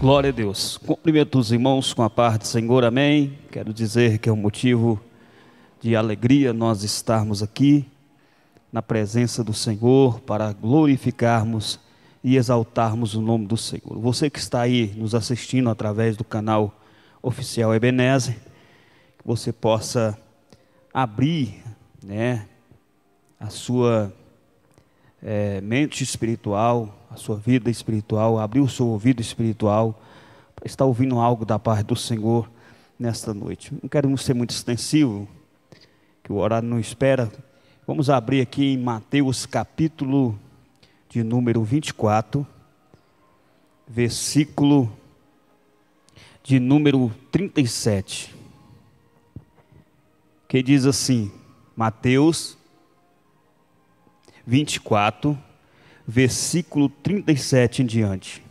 Glória a Deus. Cumprimento os irmãos com a paz do Senhor, amém. Quero dizer que é um motivo de alegria nós estarmos aqui na presença do Senhor para glorificarmos e exaltarmos o nome do Senhor. Você que está aí nos assistindo através do canal oficial Ebenezer, que você possa abrir, né, a sua é, mente espiritual, a sua vida espiritual, abrir o seu ouvido espiritual, para estar ouvindo algo da parte do Senhor nesta noite. Não quero ser muito extensivo, que o horário não espera. Vamos abrir aqui em Mateus capítulo de número 24, versículo de número 37, que diz assim, Mateus 24, versículo 37 em diante.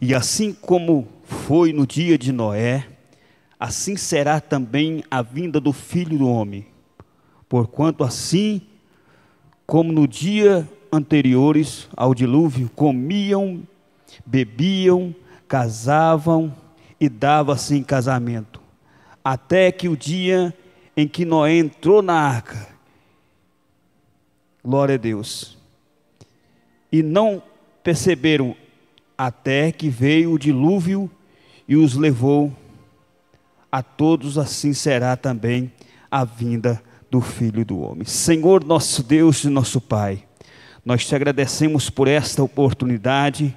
E assim como foi no dia de Noé, assim será também a vinda do filho do homem. Porquanto assim como no dia anteriores ao dilúvio, comiam, bebiam, casavam e dava-se em casamento, até que o dia em que Noé entrou na arca. Glória a Deus e não perceberam, até que veio o dilúvio e os levou. A todos assim será também a vinda do Filho do Homem. Senhor nosso Deus e nosso Pai, nós te agradecemos por esta oportunidade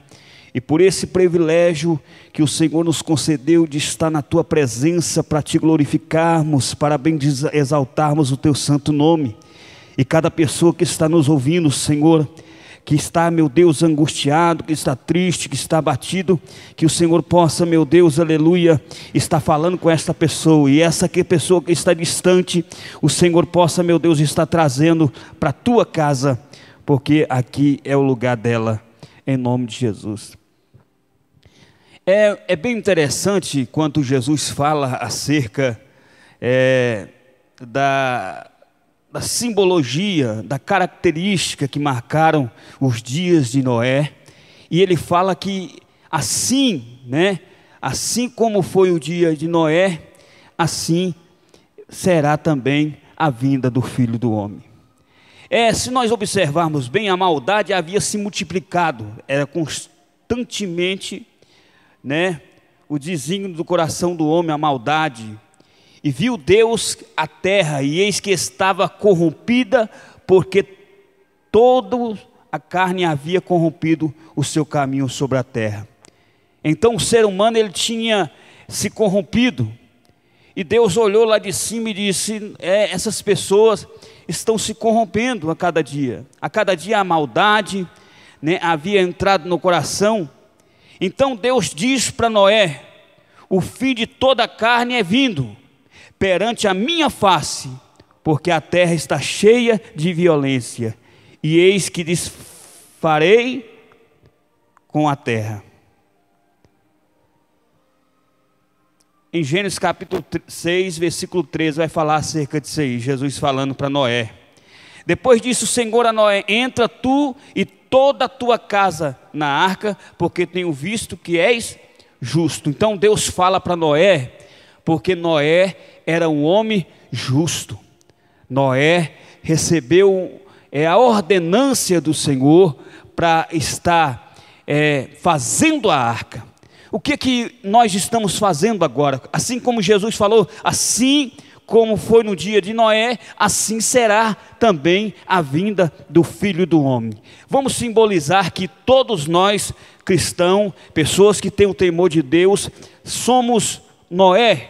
e por esse privilégio que o Senhor nos concedeu de estar na tua presença para te glorificarmos, para bem exaltarmos o teu santo nome. E cada pessoa que está nos ouvindo, Senhor, que está, meu Deus, angustiado, que está triste, que está abatido, que o Senhor possa, meu Deus, aleluia, estar falando com esta pessoa e essa que é pessoa que está distante, o Senhor possa, meu Deus, estar trazendo para a tua casa, porque aqui é o lugar dela, em nome de Jesus. É, é bem interessante quanto Jesus fala acerca é, da da simbologia, da característica que marcaram os dias de Noé. E ele fala que assim, né, assim como foi o dia de Noé, assim será também a vinda do filho do homem. É, se nós observarmos bem, a maldade havia se multiplicado, era constantemente, né, o desígnio do coração do homem, a maldade, e viu Deus a terra, e eis que estava corrompida, porque toda a carne havia corrompido o seu caminho sobre a terra. Então o ser humano ele tinha se corrompido. E Deus olhou lá de cima e disse: é, essas pessoas estão se corrompendo a cada dia. A cada dia a maldade né, havia entrado no coração. Então Deus diz para Noé: o fim de toda a carne é vindo perante a minha face, porque a terra está cheia de violência, e eis que desfarei com a terra. Em Gênesis capítulo 6, versículo 13, vai falar acerca disso aí, Jesus falando para Noé. Depois disso, Senhor a Noé, entra tu e toda a tua casa na arca, porque tenho visto que és justo. Então Deus fala para Noé porque Noé era um homem justo. Noé recebeu é, a ordenância do Senhor para estar é, fazendo a arca. O que que nós estamos fazendo agora? Assim como Jesus falou, assim como foi no dia de Noé, assim será também a vinda do Filho do Homem. Vamos simbolizar que todos nós, cristãos, pessoas que têm o temor de Deus, somos Noé.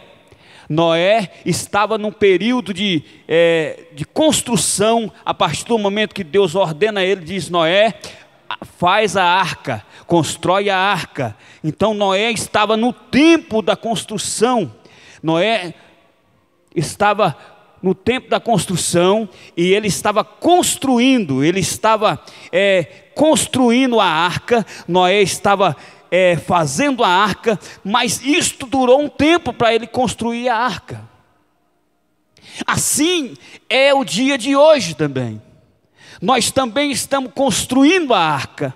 Noé estava num período de, é, de construção, a partir do momento que Deus ordena a ele, diz: Noé, faz a arca, constrói a arca. Então Noé estava no tempo da construção. Noé estava no tempo da construção e ele estava construindo, ele estava é, construindo a arca, Noé estava é, fazendo a arca, mas isto durou um tempo para ele construir a arca. Assim é o dia de hoje também. Nós também estamos construindo a arca,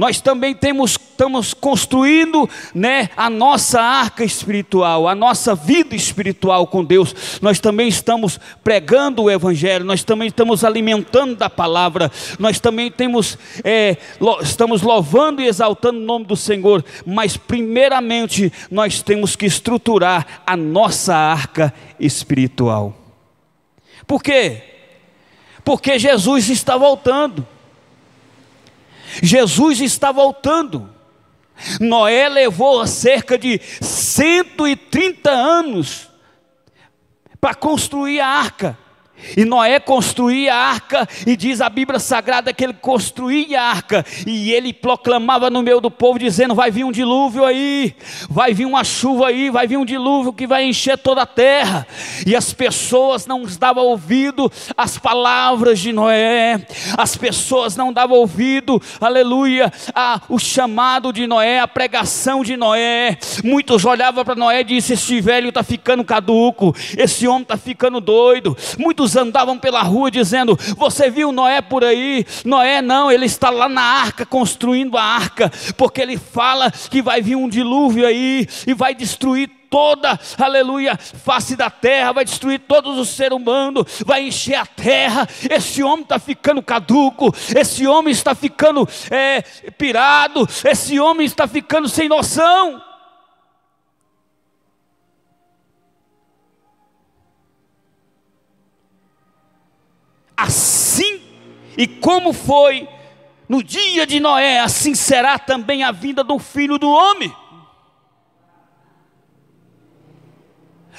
nós também temos, estamos construindo né, a nossa arca espiritual, a nossa vida espiritual com Deus. Nós também estamos pregando o Evangelho, nós também estamos alimentando da palavra, nós também temos, é, lo, estamos louvando e exaltando o nome do Senhor, mas primeiramente nós temos que estruturar a nossa arca espiritual. Por quê? Porque Jesus está voltando. Jesus está voltando. Noé levou cerca de 130 anos para construir a arca. E Noé construía a arca, e diz a Bíblia Sagrada que ele construía a arca, e ele proclamava no meio do povo, dizendo: Vai vir um dilúvio aí, vai vir uma chuva aí, vai vir um dilúvio que vai encher toda a terra. E as pessoas não davam ouvido às palavras de Noé, as pessoas não davam ouvido, aleluia, ao chamado de Noé, a pregação de Noé. Muitos olhavam para Noé e diziam: Este velho está ficando caduco, esse homem está ficando doido. Muitos andavam pela rua dizendo: Você viu Noé por aí? Noé não, ele está lá na arca construindo a arca, porque ele fala que vai vir um dilúvio aí e vai destruir toda, aleluia, face da terra, vai destruir todos os seres humanos, vai encher a terra. Esse homem está ficando caduco, esse homem está ficando é, pirado, esse homem está ficando sem noção. E como foi no dia de Noé, assim será também a vinda do filho do homem.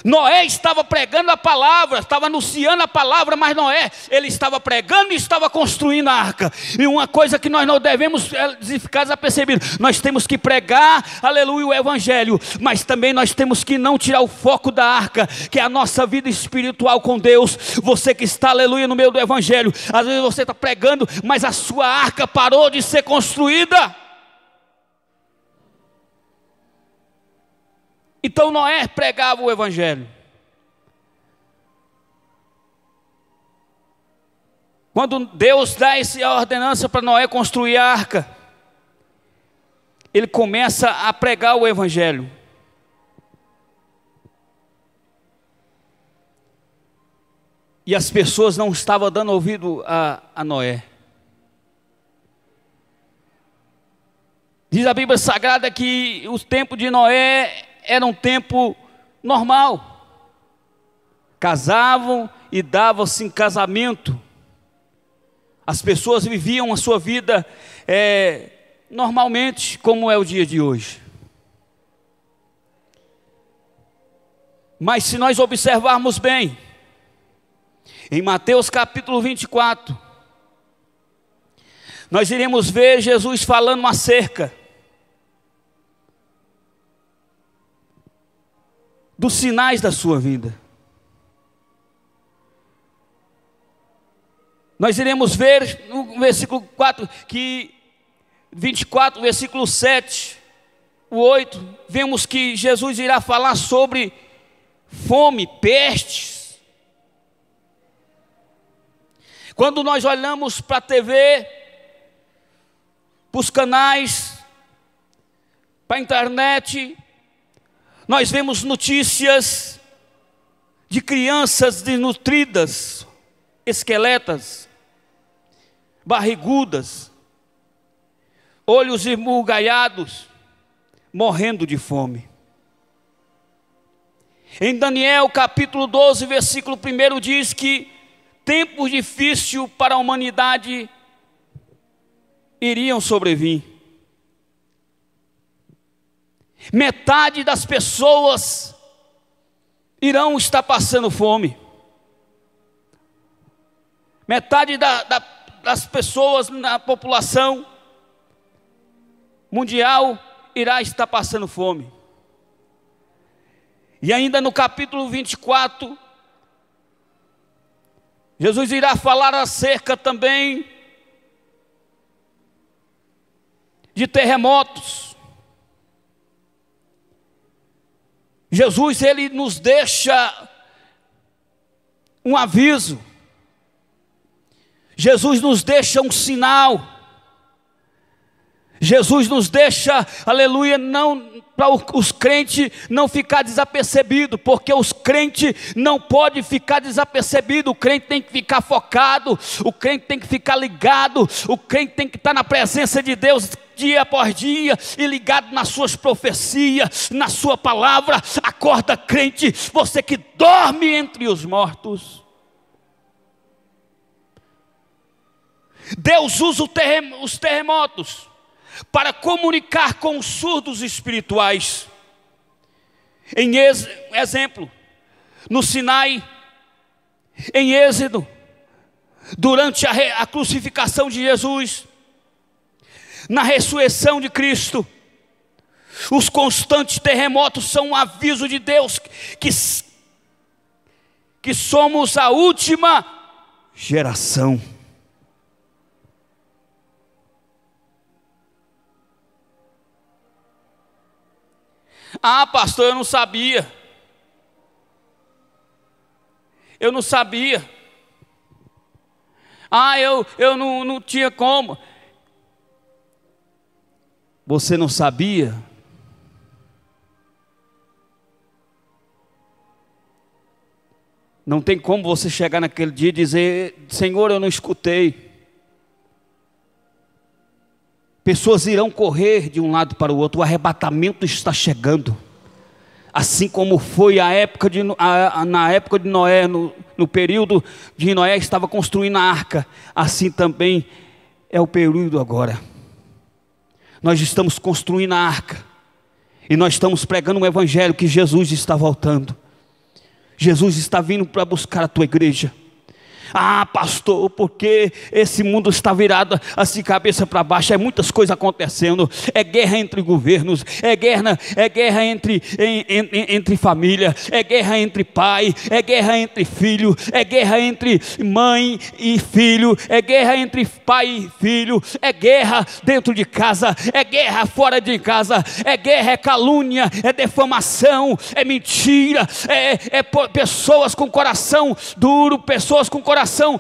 Noé estava pregando a palavra, estava anunciando a palavra, mas Noé, ele estava pregando e estava construindo a arca. E uma coisa que nós não devemos eh, ficar desapercebidos, nós temos que pregar, aleluia, o evangelho, mas também nós temos que não tirar o foco da arca, que é a nossa vida espiritual com Deus. Você que está, aleluia, no meio do evangelho, às vezes você está pregando, mas a sua arca parou de ser construída. Então Noé pregava o Evangelho. Quando Deus dá essa ordenança para Noé construir a arca, ele começa a pregar o Evangelho. E as pessoas não estavam dando ouvido a, a Noé. Diz a Bíblia Sagrada que o tempo de Noé era um tempo normal. Casavam e davam-se em casamento. As pessoas viviam a sua vida é, normalmente, como é o dia de hoje. Mas se nós observarmos bem, em Mateus capítulo 24, nós iremos ver Jesus falando acerca dos sinais da sua vida. Nós iremos ver no versículo 4 que 24, versículo 7, o 8, vemos que Jesus irá falar sobre fome, pestes. Quando nós olhamos para a TV, para os canais, para a internet, nós vemos notícias de crianças desnutridas, esqueletas, barrigudas, olhos esmurgalhados, morrendo de fome. Em Daniel capítulo 12, versículo 1 diz que tempos difíceis para a humanidade iriam sobrevir. Metade das pessoas irão estar passando fome. Metade da, da, das pessoas na população mundial irá estar passando fome. E ainda no capítulo 24, Jesus irá falar acerca também de terremotos. Jesus ele nos deixa um aviso. Jesus nos deixa um sinal. Jesus nos deixa, aleluia, não para os crentes não ficar desapercebido, porque os crentes não pode ficar desapercebido. O crente tem que ficar focado, o crente tem que ficar ligado, o crente tem que estar tá na presença de Deus dia após dia e ligado nas suas profecias, na sua palavra. Acorda, crente, você que dorme entre os mortos. Deus usa terrem os terremotos para comunicar com os surdos espirituais. Em ex, exemplo, no Sinai, em Êxodo, durante a, re, a crucificação de Jesus, na ressurreição de Cristo, os constantes terremotos são um aviso de Deus que, que somos a última geração. Ah, pastor, eu não sabia. Eu não sabia. Ah, eu, eu não, não tinha como. Você não sabia? Não tem como você chegar naquele dia e dizer: Senhor, eu não escutei. Pessoas irão correr de um lado para o outro, o arrebatamento está chegando. Assim como foi a época de, a, a, na época de Noé, no, no período de Noé estava construindo a arca, assim também é o período agora. Nós estamos construindo a arca e nós estamos pregando um evangelho que Jesus está voltando. Jesus está vindo para buscar a tua igreja. Ah, pastor, porque esse mundo está virado assim cabeça para baixo, é muitas coisas acontecendo, é guerra entre governos, é guerra, é guerra entre, em, em, entre família, é guerra entre pai, é guerra entre filho, é guerra entre mãe e filho, é guerra entre pai e filho, é guerra dentro de casa, é guerra fora de casa, é guerra, é calúnia, é defamação, é mentira, é, é pessoas com coração duro, pessoas com coração coração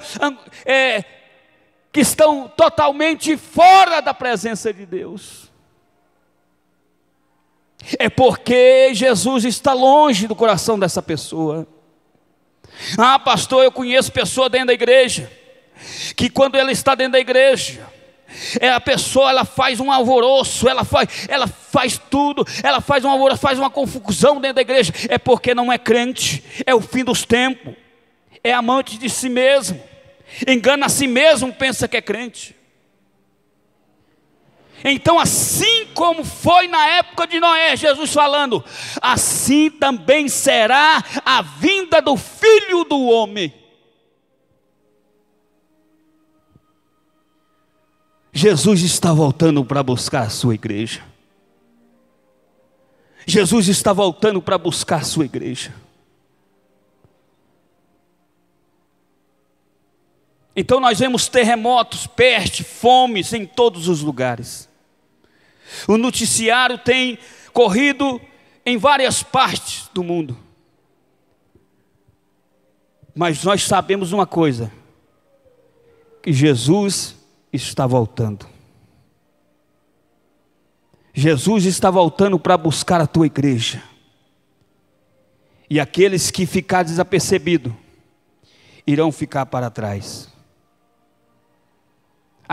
é, que estão totalmente fora da presença de Deus. É porque Jesus está longe do coração dessa pessoa. Ah, pastor, eu conheço pessoa dentro da igreja que quando ela está dentro da igreja, é a pessoa ela faz um alvoroço, ela faz, ela faz tudo, ela faz um alvoroço, faz uma confusão dentro da igreja, é porque não é crente, é o fim dos tempos é amante de si mesmo, engana a si mesmo, pensa que é crente. Então, assim como foi na época de Noé, Jesus falando, assim também será a vinda do filho do homem. Jesus está voltando para buscar a sua igreja. Jesus está voltando para buscar a sua igreja. Então nós vemos terremotos, peste, fomes em todos os lugares. O noticiário tem corrido em várias partes do mundo. Mas nós sabemos uma coisa: que Jesus está voltando. Jesus está voltando para buscar a tua igreja. E aqueles que ficar desapercebido irão ficar para trás.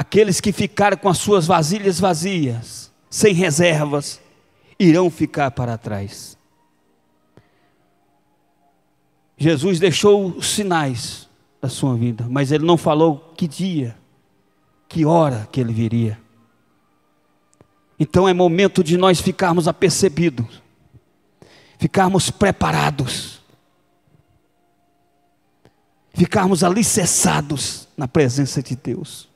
Aqueles que ficaram com as suas vasilhas vazias, sem reservas, irão ficar para trás. Jesus deixou os sinais da sua vida, mas ele não falou que dia, que hora que ele viria. Então é momento de nós ficarmos apercebidos, ficarmos preparados, ficarmos alicerçados na presença de Deus.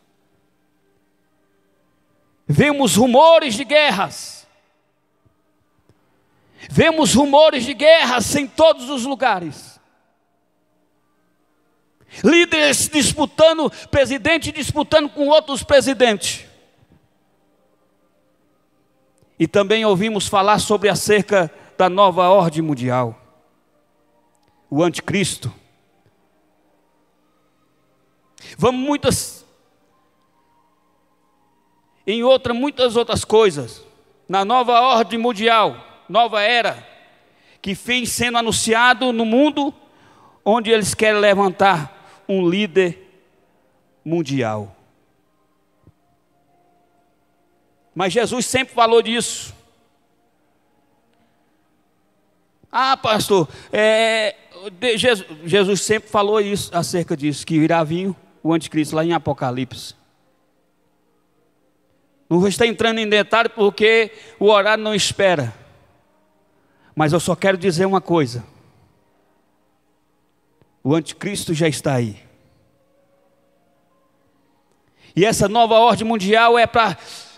Vemos rumores de guerras. Vemos rumores de guerras em todos os lugares. Líderes disputando, presidente disputando com outros presidentes. E também ouvimos falar sobre a cerca da nova ordem mundial. O anticristo. Vamos muitas em outra, muitas outras coisas, na nova ordem mundial, nova era, que vem sendo anunciado no mundo, onde eles querem levantar um líder mundial. Mas Jesus sempre falou disso. Ah, pastor, é, Jesus, Jesus sempre falou isso acerca disso, que irá vir o anticristo lá em Apocalipse. Não vou estar entrando em detalhe porque o horário não espera. Mas eu só quero dizer uma coisa. O anticristo já está aí. E essa nova ordem mundial é para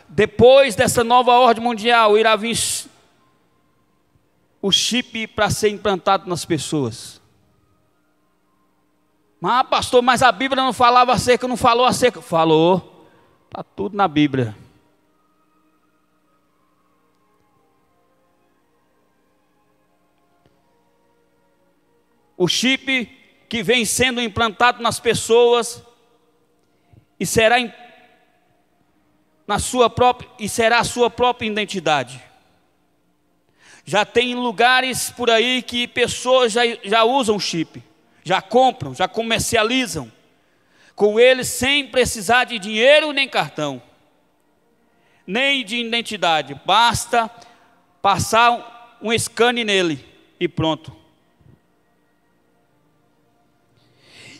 depois dessa nova ordem mundial irá vir o chip para ser implantado nas pessoas. Mas ah, pastor, mas a Bíblia não falava acerca, não falou acerca. Falou. Está tudo na Bíblia. o chip que vem sendo implantado nas pessoas e será na sua própria e será a sua própria identidade. Já tem lugares por aí que pessoas já, já usam chip, já compram, já comercializam com ele sem precisar de dinheiro nem cartão, nem de identidade. Basta passar um, um scan nele e pronto.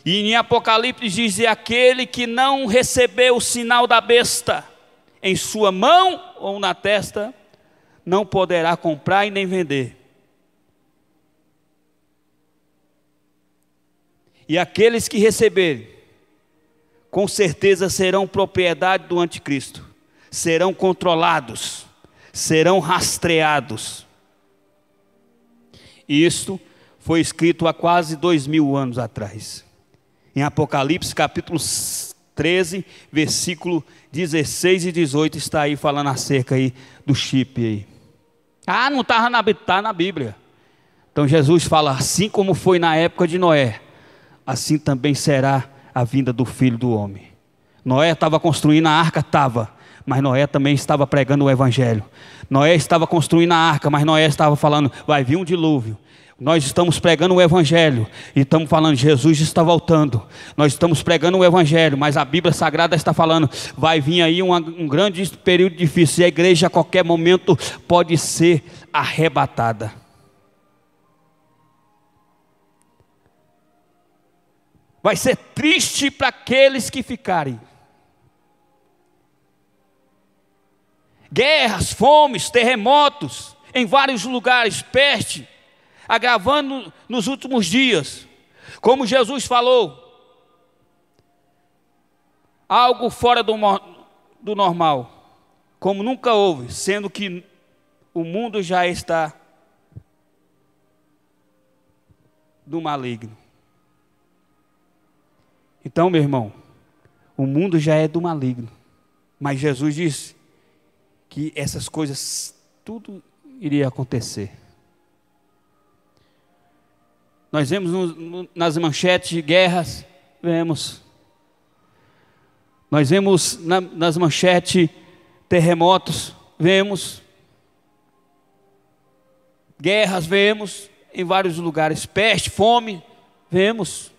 E em Apocalipse diz: e aquele que não recebeu o sinal da besta em sua mão ou na testa, não poderá comprar e nem vender. E aqueles que receberem, com certeza serão propriedade do anticristo, serão controlados, serão rastreados. isto foi escrito há quase dois mil anos atrás em Apocalipse capítulo 13, versículo 16 e 18, está aí falando acerca aí do chip aí. Ah, não estava na, tá na Bíblia. Então Jesus fala, assim como foi na época de Noé, assim também será a vinda do Filho do Homem. Noé estava construindo a arca, estava, mas Noé também estava pregando o Evangelho. Noé estava construindo a arca, mas Noé estava falando, vai vir um dilúvio, nós estamos pregando o Evangelho e estamos falando, Jesus está voltando. Nós estamos pregando o Evangelho, mas a Bíblia Sagrada está falando, vai vir aí um grande período difícil e a igreja a qualquer momento pode ser arrebatada. Vai ser triste para aqueles que ficarem. Guerras, fomes, terremotos em vários lugares, peste agravando nos últimos dias. Como Jesus falou, algo fora do, do normal, como nunca houve, sendo que o mundo já está do maligno. Então, meu irmão, o mundo já é do maligno. Mas Jesus disse que essas coisas tudo iria acontecer. Nós vemos no, nas manchetes de guerras, vemos. Nós vemos na, nas manchetes terremotos, vemos. Guerras, vemos. Em vários lugares, peste, fome, vemos.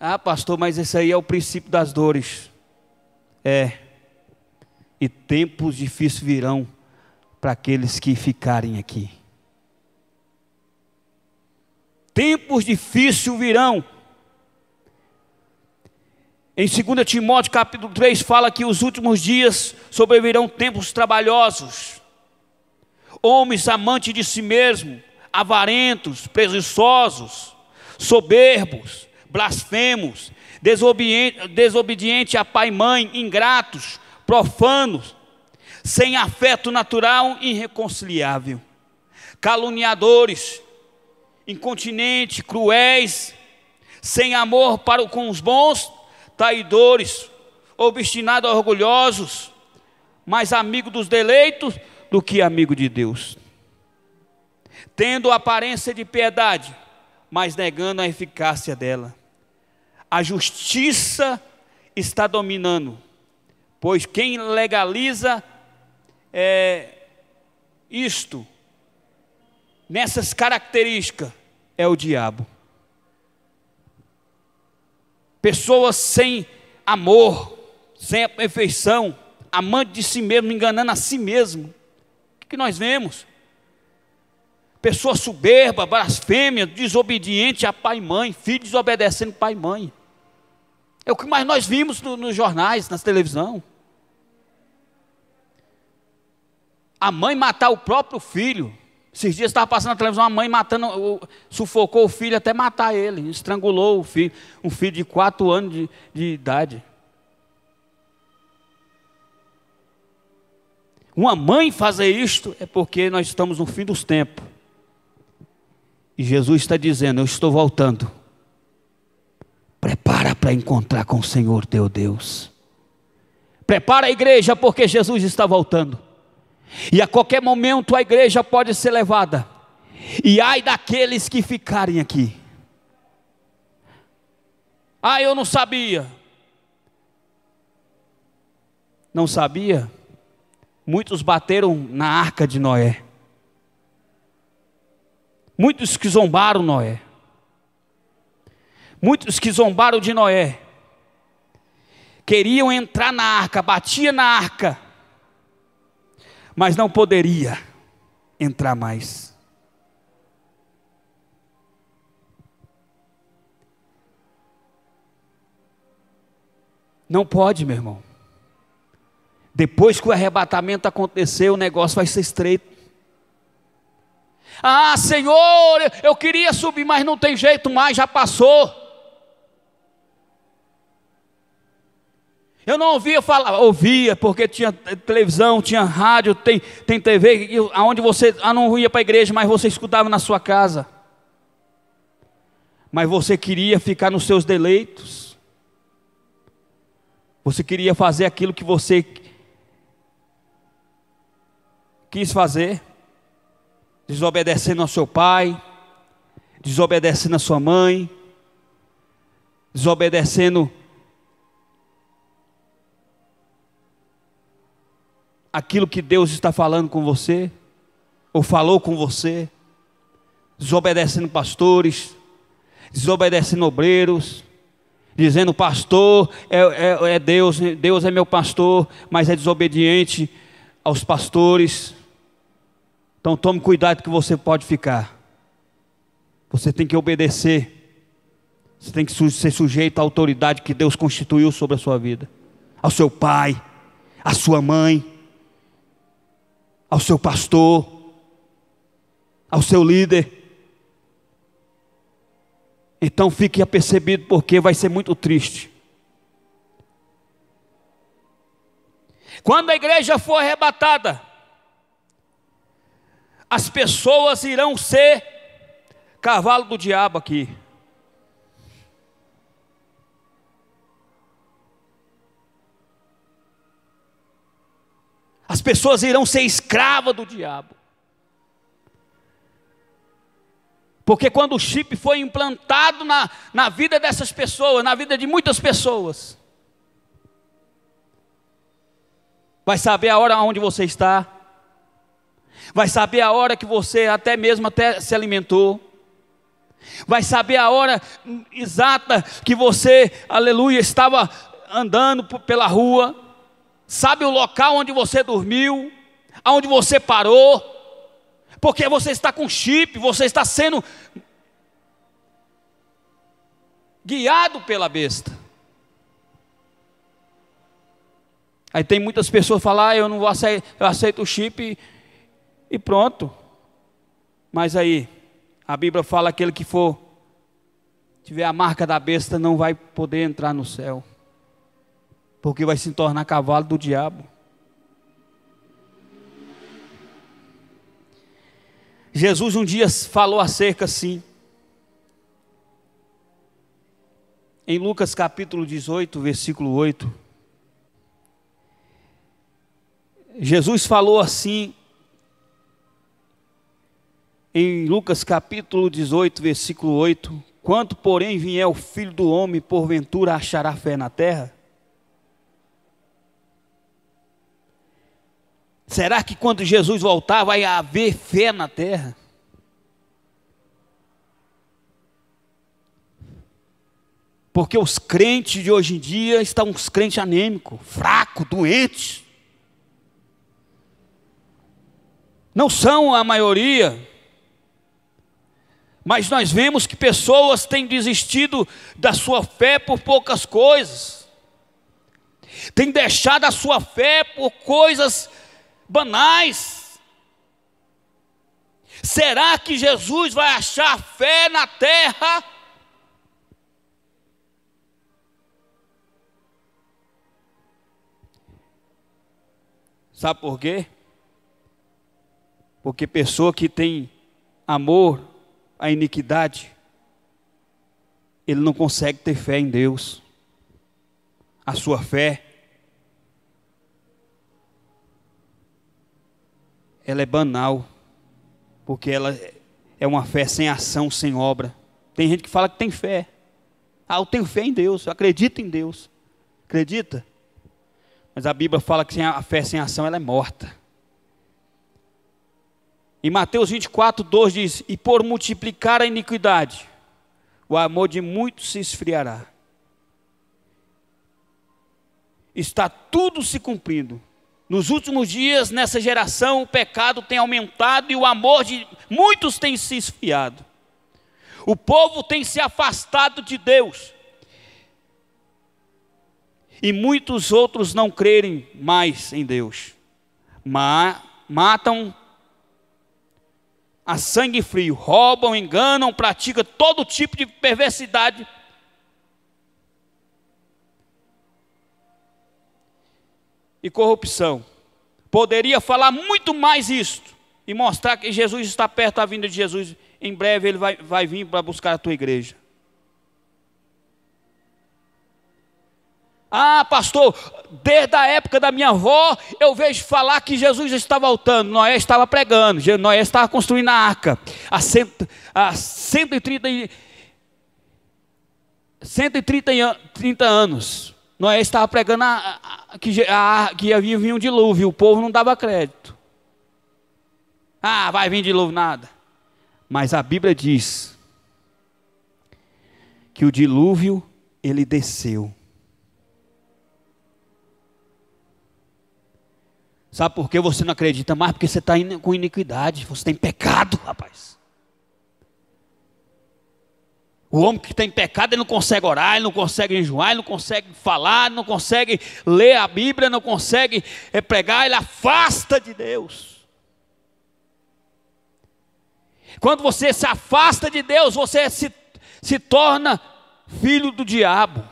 Ah, pastor, mas esse aí é o princípio das dores. É. E tempos difíceis virão para aqueles que ficarem aqui. Tempos difíceis virão. Em 2 Timóteo capítulo 3 fala que os últimos dias sobrevirão tempos trabalhosos. Homens amantes de si mesmo, avarentos, presunçosos, soberbos, blasfemos, desobedientes a pai e mãe, ingratos, profanos, sem afeto natural, irreconciliável, caluniadores, incontinentes, cruéis, sem amor para com os bons, traidores, obstinados, orgulhosos, mais amigo dos deleitos do que amigo de Deus. Tendo aparência de piedade, mas negando a eficácia dela. A justiça está dominando, pois quem legaliza é, isto, nessas características, é o diabo. Pessoas sem amor, sem a perfeição, amante de si mesmo, enganando a si mesmo. O que nós vemos? Pessoa soberba, blasfêmia, desobediente a pai e mãe, filho desobedecendo pai e mãe. É o que mais nós vimos no, nos jornais, nas televisão. a mãe matar o próprio filho. Esses dias estava passando na televisão, uma mãe matando, sufocou o filho até matar ele, estrangulou o filho, um filho de quatro anos de, de idade. Uma mãe fazer isto é porque nós estamos no fim dos tempos. E Jesus está dizendo: Eu estou voltando. Prepara para encontrar com o Senhor teu Deus. Prepara a igreja, porque Jesus está voltando. E a qualquer momento a igreja pode ser levada. E ai daqueles que ficarem aqui. Ah, eu não sabia. Não sabia? Muitos bateram na arca de Noé. Muitos que zombaram Noé. Muitos que zombaram de Noé. Queriam entrar na arca, batia na arca mas não poderia entrar mais. Não pode, meu irmão. Depois que o arrebatamento acontecer, o negócio vai ser estreito. Ah, Senhor, eu queria subir, mas não tem jeito mais, já passou. Eu não ouvia falar, ouvia, porque tinha televisão, tinha rádio, tem, tem TV, aonde você ah, não ia para a igreja, mas você escutava na sua casa. Mas você queria ficar nos seus deleitos. Você queria fazer aquilo que você quis fazer, desobedecendo ao seu pai, desobedecendo à sua mãe, desobedecendo aquilo que Deus está falando com você, ou falou com você, desobedecendo pastores, desobedecendo obreiros, dizendo: Pastor é, é, é Deus, Deus é meu pastor, mas é desobediente aos pastores. Então tome cuidado que você pode ficar. Você tem que obedecer. Você tem que ser sujeito à autoridade que Deus constituiu sobre a sua vida, ao seu pai, à sua mãe ao seu pastor, ao seu líder. Então fique apercebido, porque vai ser muito triste. Quando a igreja for arrebatada, as pessoas irão ser cavalo do diabo aqui. As pessoas irão ser escravas do diabo. Porque quando o chip foi implantado na, na vida dessas pessoas, na vida de muitas pessoas, vai saber a hora onde você está, vai saber a hora que você até mesmo até se alimentou, vai saber a hora exata que você, aleluia, estava andando pela rua, sabe o local onde você dormiu, aonde você parou, porque você está com chip, você está sendo guiado pela besta. Aí tem muitas pessoas falando: ah, eu não vou aceitar, eu aceito o chip e, e pronto. Mas aí, a Bíblia fala aquele que for, tiver a marca da besta, não vai poder entrar no céu porque vai se tornar cavalo do diabo. Jesus um dia falou acerca assim, em Lucas capítulo 18, versículo 8. Jesus falou assim, em Lucas capítulo 18, versículo 8: Quanto, porém, vier o filho do homem, porventura achará fé na terra? Será que quando Jesus voltar vai haver fé na terra? Porque os crentes de hoje em dia estão uns crentes anêmicos, fracos, doentes. Não são a maioria. Mas nós vemos que pessoas têm desistido da sua fé por poucas coisas. Têm deixado a sua fé por coisas banais. Será que Jesus vai achar fé na terra? Sabe por quê? Porque pessoa que tem amor à iniquidade, ele não consegue ter fé em Deus. A sua fé ela é banal, porque ela é uma fé sem ação, sem obra. Tem gente que fala que tem fé. Ah, eu tenho fé em Deus, eu acredito em Deus. Acredita? Mas a Bíblia fala que a fé sem ação ela é morta. Em Mateus 24, 2 diz: E por multiplicar a iniquidade, o amor de muitos se esfriará. Está tudo se cumprindo. Nos últimos dias, nessa geração, o pecado tem aumentado e o amor de muitos tem se esfriado. O povo tem se afastado de Deus. E muitos outros não crerem mais em Deus. Ma matam a sangue frio, roubam, enganam, praticam todo tipo de perversidade e corrupção. Poderia falar muito mais isto e mostrar que Jesus está perto da vinda de Jesus. Em breve ele vai, vai vir para buscar a tua igreja. Ah, pastor, desde a época da minha avó, eu vejo falar que Jesus está voltando. Noé estava pregando, Noé estava construindo a arca. Há, cento, trinta 130, 130 anos. Noé estava pregando a, a, que, a, que havia um dilúvio, o povo não dava crédito. Ah, vai vir dilúvio, nada. Mas a Bíblia diz que o dilúvio ele desceu. Sabe por que você não acredita mais? Porque você está com iniquidade, você tem pecado, rapaz. O homem que tem pecado, ele não consegue orar, ele não consegue enjoar, ele não consegue falar, ele não consegue ler a Bíblia, não consegue eh, pregar, ele afasta de Deus. Quando você se afasta de Deus, você se, se torna filho do diabo.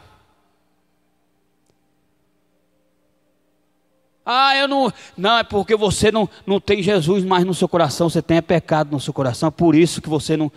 Ah, eu não. Não, é porque você não, não tem Jesus mais no seu coração, você tem é pecado no seu coração, é por isso que você não,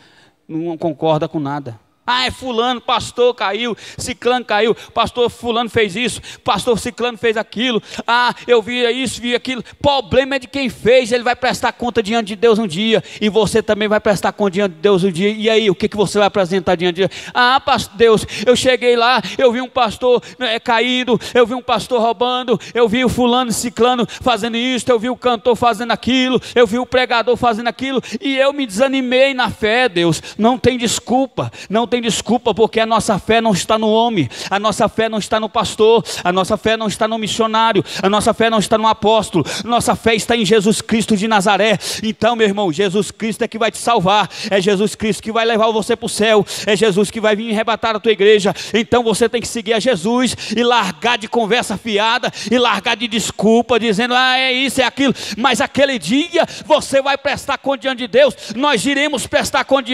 não concorda com nada. Ah, é fulano, pastor caiu, ciclano caiu, pastor fulano fez isso, pastor ciclano fez aquilo. Ah, eu vi isso, vi aquilo. Problema é de quem fez, ele vai prestar conta diante de Deus um dia, e você também vai prestar conta diante de Deus um dia. E aí, o que, que você vai apresentar diante de Deus? Ah, pastor, Deus, eu cheguei lá, eu vi um pastor é, caído, eu vi um pastor roubando, eu vi o fulano, ciclano fazendo isso, eu vi o cantor fazendo aquilo, eu vi o pregador fazendo aquilo, e eu me desanimei na fé, Deus. Não tem desculpa, não tem tem desculpa, porque a nossa fé não está no homem, a nossa fé não está no pastor, a nossa fé não está no missionário, a nossa fé não está no apóstolo, nossa fé está em Jesus Cristo de Nazaré. Então, meu irmão, Jesus Cristo é que vai te salvar, é Jesus Cristo que vai levar você para o céu, é Jesus que vai vir arrebatar a tua igreja. Então você tem que seguir a Jesus e largar de conversa fiada e largar de desculpa, dizendo, ah, é isso, é aquilo, mas aquele dia você vai prestar conta diante de Deus, nós iremos prestar conta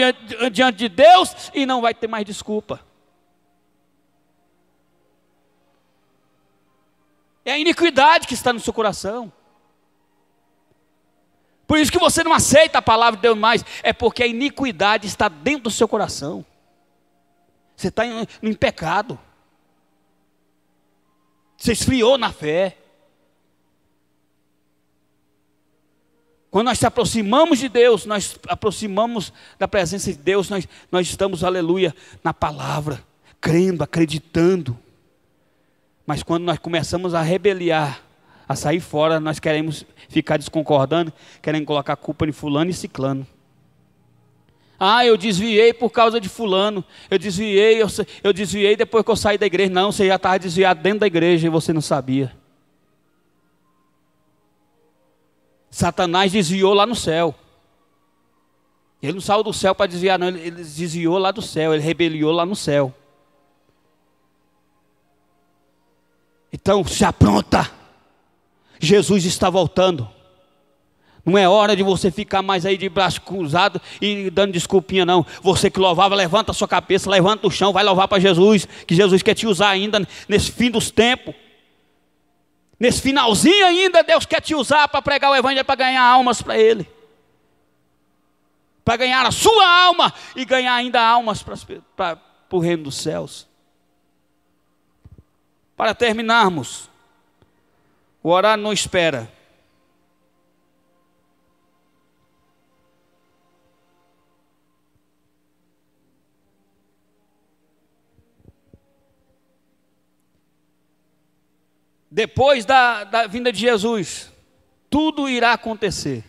diante de Deus e não vai vai ter mais desculpa. É a iniquidade que está no seu coração. Por isso que você não aceita a palavra de Deus mais, é porque a iniquidade está dentro do seu coração. Você está em, em pecado. Você esfriou na fé. Quando nós nos aproximamos de Deus, nós aproximamos da presença de Deus, nós, nós estamos, aleluia, na palavra, crendo, acreditando. Mas quando nós começamos a rebeliar, a sair fora, nós queremos ficar desconcordando, queremos colocar culpa em fulano e ciclano. Ah, eu desviei por causa de fulano, eu desviei, eu, eu desviei depois que eu saí da igreja. Não, você já estava desviado dentro da igreja e você não sabia. Satanás desviou lá no céu. Ele não saiu do céu para desviar, não. Ele, ele desviou lá do céu, ele rebeliou lá no céu. Então, se apronta. Jesus está voltando. Não é hora de você ficar mais aí de braço cruzado e dando desculpinha, não. Você que louvava, levanta a sua cabeça, levanta o chão, vai louvar para Jesus, que Jesus quer te usar ainda nesse fim dos tempos. Nesse finalzinho ainda, Deus quer te usar para pregar o Evangelho, para ganhar almas para Ele. Para ganhar a sua alma e ganhar ainda almas para o reino dos céus. Para terminarmos, o orar não espera, depois da, da vinda de Jesus, tudo irá acontecer.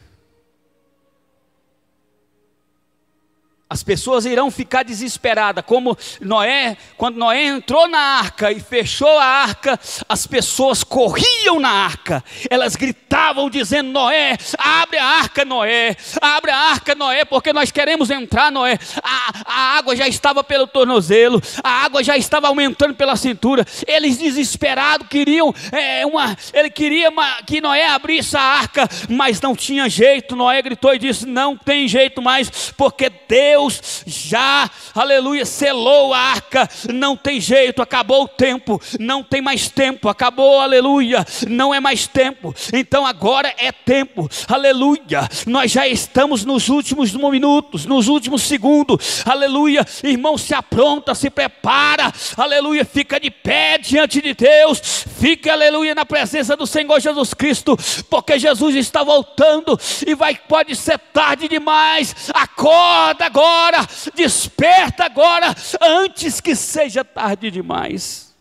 As pessoas irão ficar desesperadas, como Noé, quando Noé entrou na arca e fechou a arca, as pessoas corriam na arca, elas gritavam dizendo: Noé, abre a arca, Noé, abre a arca, Noé, porque nós queremos entrar, Noé. A, a água já estava pelo tornozelo, a água já estava aumentando pela cintura. Eles desesperados queriam é, uma, ele queria uma, que Noé abrisse a arca, mas não tinha jeito. Noé gritou e disse: Não tem jeito mais, porque Deus Deus já, aleluia, selou a arca, não tem jeito, acabou o tempo, não tem mais tempo, acabou, aleluia, não é mais tempo, então agora é tempo, aleluia, nós já estamos nos últimos minutos, nos últimos segundos, aleluia, irmão, se apronta, se prepara, aleluia, fica de pé diante de Deus, fica, aleluia, na presença do Senhor Jesus Cristo, porque Jesus está voltando e vai, pode ser tarde demais, acorda agora agora, desperta agora, antes que seja tarde demais.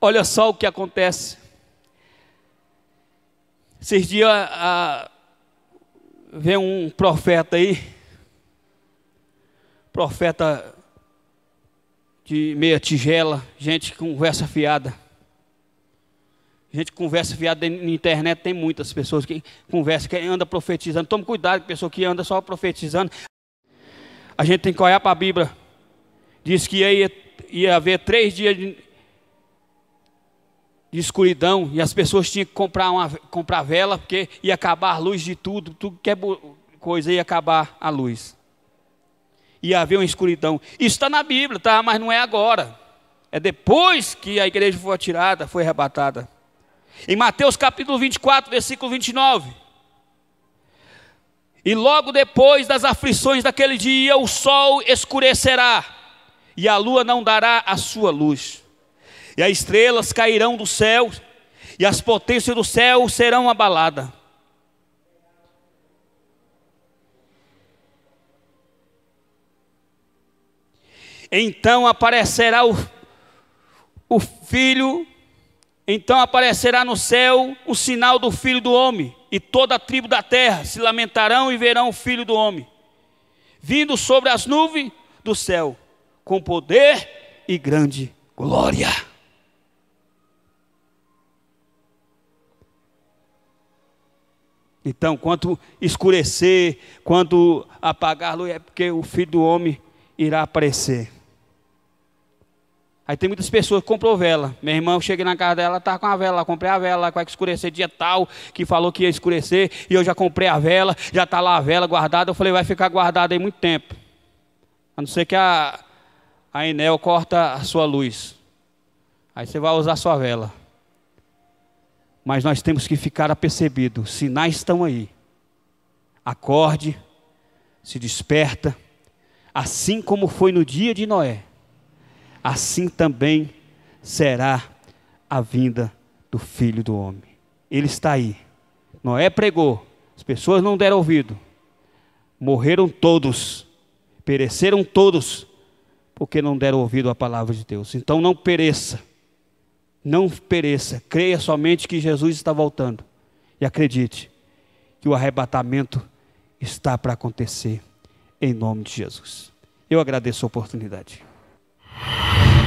Olha só o que acontece. Esses dias a, vem um profeta aí, profeta de meia tigela, gente com conversa fiada. A gente conversa fiado na internet, tem muitas pessoas que conversam, que anda profetizando. Tome cuidado com pessoa que anda só profetizando. A gente tem que olhar para a Bíblia. Diz que ia, ia haver três dias de, de escuridão e as pessoas tinham que comprar, uma, comprar vela porque ia acabar a luz de tudo, tudo que é coisa ia acabar a luz. Ia haver uma escuridão. Isso está na Bíblia, tá? mas não é agora. É depois que a igreja foi atirada, foi arrebatada. Em Mateus capítulo 24, versículo 29. E logo depois das aflições daquele dia, o sol escurecerá, e a lua não dará a sua luz, e as estrelas cairão do céu, e as potências do céu serão abaladas. Então aparecerá o, o filho então aparecerá no céu o sinal do Filho do Homem, e toda a tribo da terra se lamentarão e verão o Filho do Homem, vindo sobre as nuvens do céu, com poder e grande glória. Então, quanto escurecer, quanto apagar a luz, é porque o Filho do Homem irá aparecer. Aí tem muitas pessoas que comprou vela. Minha irmã, eu cheguei na casa dela, tá com a vela, comprei a vela, que vai escurecer dia tal, que falou que ia escurecer, e eu já comprei a vela, já tá lá a vela guardada. Eu falei, vai ficar guardada aí muito tempo. A não ser que a, a Enel corta a sua luz. Aí você vai usar a sua vela. Mas nós temos que ficar apercebidos, sinais estão aí. Acorde, se desperta, assim como foi no dia de Noé assim também será a vinda do filho do homem. Ele está aí. Noé pregou, as pessoas não deram ouvido, morreram todos, pereceram todos, porque não deram ouvido à palavra de Deus. Então não pereça, não pereça, creia somente que Jesus está voltando e acredite que o arrebatamento está para acontecer, em nome de Jesus. Eu agradeço a oportunidade. you